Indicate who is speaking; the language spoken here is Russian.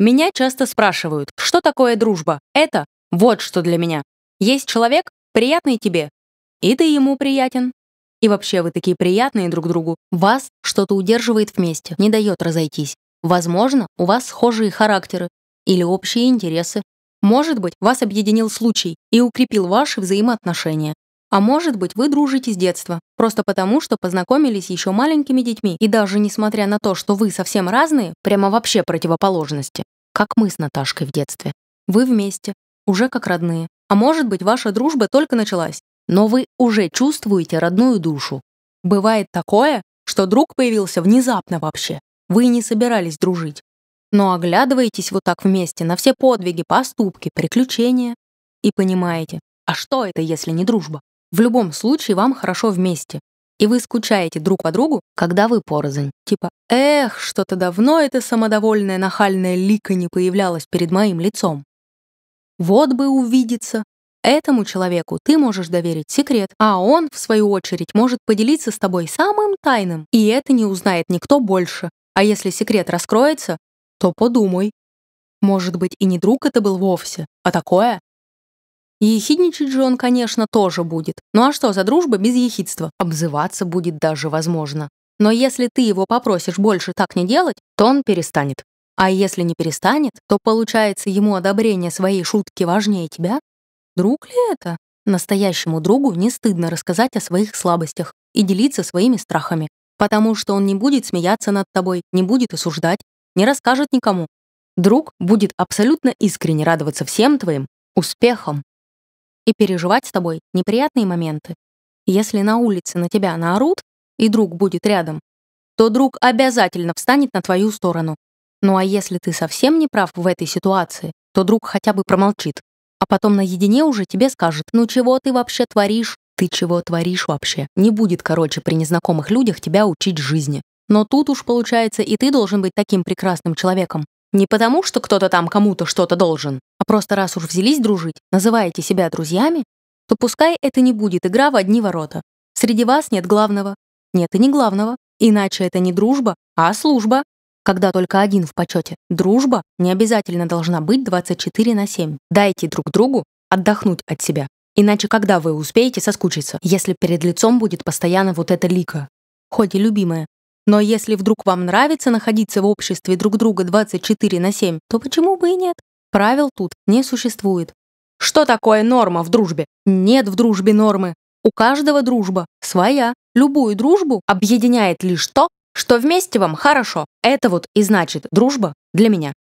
Speaker 1: Меня часто спрашивают, что такое дружба? Это вот что для меня. Есть человек, приятный тебе, и ты ему приятен. И вообще вы такие приятные друг другу. Вас что-то удерживает вместе, не дает разойтись. Возможно, у вас схожие характеры или общие интересы. Может быть, вас объединил случай и укрепил ваши взаимоотношения. А может быть, вы дружите с детства, просто потому, что познакомились еще маленькими детьми, и даже несмотря на то, что вы совсем разные, прямо вообще противоположности. Как мы с Наташкой в детстве. Вы вместе, уже как родные. А может быть, ваша дружба только началась, но вы уже чувствуете родную душу. Бывает такое, что друг появился внезапно вообще. Вы не собирались дружить. Но оглядываетесь вот так вместе на все подвиги, поступки, приключения и понимаете, а что это, если не дружба? В любом случае вам хорошо вместе. И вы скучаете друг по другу, когда вы порознь. Типа «Эх, что-то давно эта самодовольная нахальная лика не появлялась перед моим лицом». Вот бы увидеться. Этому человеку ты можешь доверить секрет, а он, в свою очередь, может поделиться с тобой самым тайным, и это не узнает никто больше. А если секрет раскроется, то подумай. Может быть, и не друг это был вовсе, а такое Ехидничать же он, конечно, тоже будет. Ну а что за дружба без ехидства? Обзываться будет даже возможно. Но если ты его попросишь больше так не делать, то он перестанет. А если не перестанет, то получается ему одобрение своей шутки важнее тебя? Друг ли это? Настоящему другу не стыдно рассказать о своих слабостях и делиться своими страхами, потому что он не будет смеяться над тобой, не будет осуждать, не расскажет никому. Друг будет абсолютно искренне радоваться всем твоим успехам и переживать с тобой неприятные моменты. Если на улице на тебя наорут, и друг будет рядом, то друг обязательно встанет на твою сторону. Ну а если ты совсем не прав в этой ситуации, то друг хотя бы промолчит, а потом наедине уже тебе скажет, ну чего ты вообще творишь, ты чего творишь вообще. Не будет, короче, при незнакомых людях тебя учить жизни. Но тут уж получается и ты должен быть таким прекрасным человеком. Не потому, что кто-то там кому-то что-то должен, а просто раз уж взялись дружить, называете себя друзьями, то пускай это не будет игра в одни ворота. Среди вас нет главного. Нет и не главного. Иначе это не дружба, а служба. Когда только один в почете. Дружба не обязательно должна быть 24 на 7. Дайте друг другу отдохнуть от себя. Иначе когда вы успеете соскучиться, если перед лицом будет постоянно вот эта лика? Хоть и любимая. Но если вдруг вам нравится находиться в обществе друг друга 24 на 7, то почему бы и нет? Правил тут не существует. Что такое норма в дружбе? Нет в дружбе нормы. У каждого дружба своя. Любую дружбу объединяет лишь то, что вместе вам хорошо. Это вот и значит дружба для меня.